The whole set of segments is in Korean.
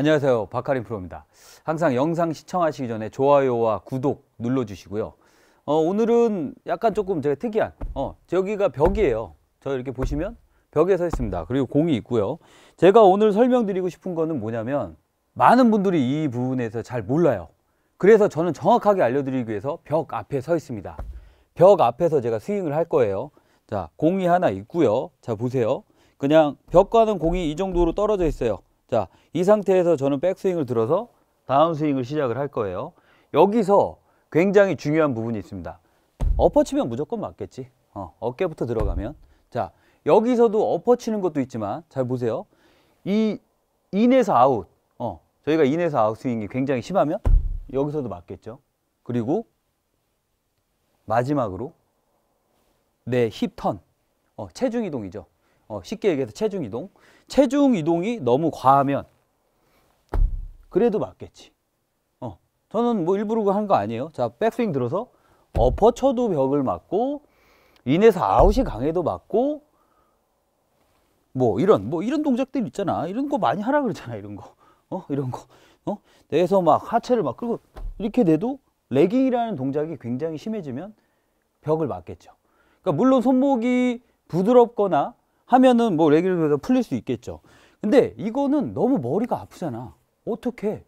안녕하세요. 박하림 프로입니다. 항상 영상 시청하시기 전에 좋아요와 구독 눌러주시고요. 어, 오늘은 약간 조금 제가 특이한, 어, 저기가 벽이에요. 저 이렇게 보시면 벽에 서 있습니다. 그리고 공이 있고요. 제가 오늘 설명드리고 싶은 거는 뭐냐면 많은 분들이 이 부분에서 잘 몰라요. 그래서 저는 정확하게 알려드리기 위해서 벽 앞에 서 있습니다. 벽 앞에서 제가 스윙을 할 거예요. 자, 공이 하나 있고요. 자, 보세요. 그냥 벽과는 공이 이 정도로 떨어져 있어요. 자, 이 상태에서 저는 백스윙을 들어서 다운스윙을 시작을 할 거예요. 여기서 굉장히 중요한 부분이 있습니다. 엎어치면 무조건 맞겠지. 어, 어깨부터 들어가면. 자, 여기서도 엎어치는 것도 있지만 잘 보세요. 이 인에서 아웃. 어, 저희가 인에서 아웃 스윙이 굉장히 심하면 여기서도 맞겠죠. 그리고 마지막으로 내 힙턴. 어, 체중 이동이죠. 어, 쉽게 얘기해서 체중 이동. 체중 이동이 너무 과하면 그래도 맞겠지. 어, 저는 뭐 일부러 한 거 아니에요. 자, 백스윙 들어서 어퍼쳐도 벽을 맞고 인에서 아웃이 강해도 맞고 뭐 이런 뭐 이런 동작들 있잖아. 이런 거 많이 하라 그러잖아. 이런 거. 어, 이런 거. 어? 내에서 막 하체를 막그리고 이렇게 돼도 레깅이라는 동작이 굉장히 심해지면 벽을 맞겠죠. 그러니까 물론 손목이 부드럽거나 하면은 뭐 레귤러가 풀릴 수 있겠죠. 근데 이거는 너무 머리가 아프잖아. 어떻게?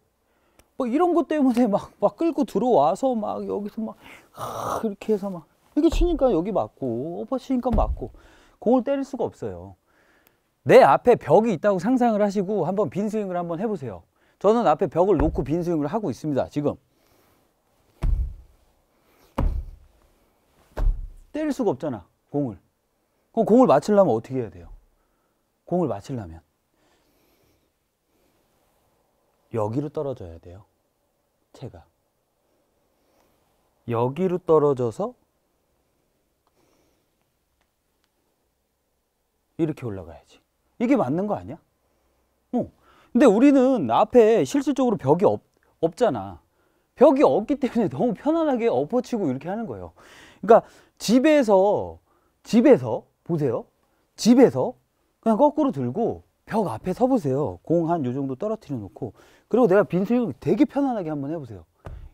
뭐 이런 것 때문에 막, 막 끌고 들어와서 막 여기서 막 이렇게 해서 막 이게 렇 치니까 여기 맞고 오빠 치니까 맞고 공을 때릴 수가 없어요. 내 앞에 벽이 있다고 상상을 하시고 한번 빈 스윙을 한번 해보세요. 저는 앞에 벽을 놓고 빈 스윙을 하고 있습니다. 지금 때릴 수가 없잖아 공을. 그럼 공을 맞히려면 어떻게 해야 돼요? 공을 맞히려면 여기로 떨어져야 돼요. 채가. 여기로 떨어져서 이렇게 올라가야지. 이게 맞는 거 아니야? 어. 근데 우리는 앞에 실질적으로 벽이 없, 없잖아. 벽이 없기 때문에 너무 편안하게 엎어치고 이렇게 하는 거예요. 그러니까 집에서, 집에서 보세요. 집에서 그냥 거꾸로 들고 벽 앞에 서보세요. 공 한 요 정도 떨어뜨려 놓고 그리고 내가 빈 스윙을 되게 편안하게 한번 해보세요.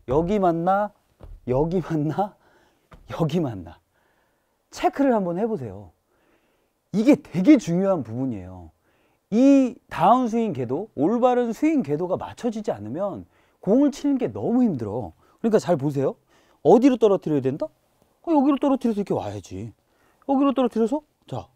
여기 만나, 여기 만나, 여기 만나. 체크를 한번 해보세요. 이게 되게 중요한 부분이에요. 이 다운 스윙 궤도, 올바른 스윙 궤도가 맞춰지지 않으면 공을 치는 게 너무 힘들어. 그러니까 잘 보세요. 어디로 떨어뜨려야 된다? 어, 여기로 떨어뜨려서 이렇게 와야지. 여기로 떨어뜨려서 자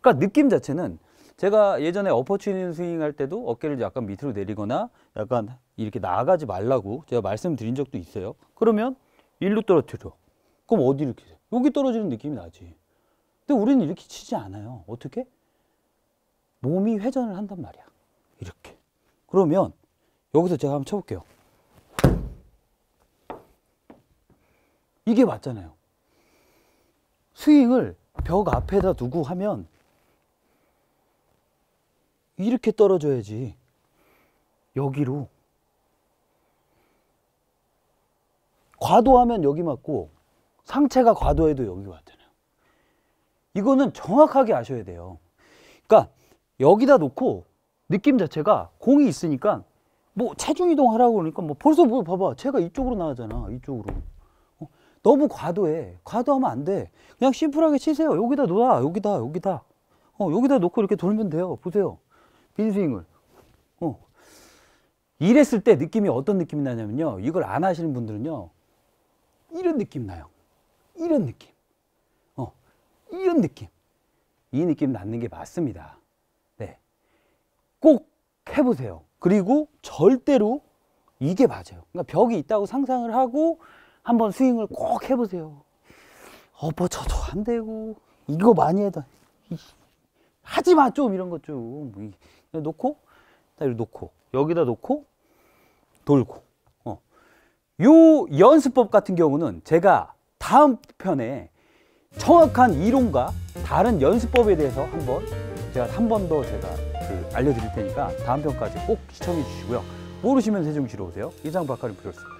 그러니까 느낌 자체는 제가 예전에 어퍼치니 스윙 할 때도 어깨를 약간 밑으로 내리거나 약간 이렇게 나아가지 말라고 제가 말씀드린 적도 있어요 그러면 일로 떨어뜨려 그럼 어디 이렇게 여기 떨어지는 느낌이 나지 근데 우리는 이렇게 치지 않아요 어떻게? 몸이 회전을 한단 말이야 이렇게 그러면 여기서 제가 한번 쳐볼게요 이게 맞잖아요 스윙을 벽 앞에다 두고 하면 이렇게 떨어져야지 여기로 과도하면 여기 맞고 상체가 과도해도 여기 맞잖아요 이거는 정확하게 아셔야 돼요 그러니까 여기다 놓고 느낌 자체가 공이 있으니까 뭐 체중 이동하라고 그러니까 뭐 벌써 뭐 봐봐 체가 이쪽으로 나가잖아 이쪽으로 너무 과도해. 과도하면 안 돼. 그냥 심플하게 치세요. 여기다 놓아. 여기다, 여기다. 어, 여기다 놓고 이렇게 돌면 돼요. 보세요. 빈스윙을. 어. 이랬을 때 느낌이 어떤 느낌이 나냐면요. 이걸 안 하시는 분들은요. 이런 느낌 나요. 이런 느낌. 어. 이런 느낌. 이 느낌 낳는 게 맞습니다. 네. 꼭 해보세요. 그리고 절대로 이게 맞아요. 그러니까 벽이 있다고 상상을 하고 한번 스윙을 꼭 해보세요. 엎어쳐도 뭐 안 되고 이거 많이 해도 하지마 좀 이런 것좀 뭐 놓고 딱 놓고 여기다 놓고 돌고 어. 요 연습법 같은 경우는 제가 다음 편에 정확한 이론과 다른 연습법에 대해서 한번 제가 한 번 더 제가 그 알려드릴 테니까 다음 편까지 꼭 시청해 주시고요 모르시면 세종시로 오세요 이상 박하림 프로습니다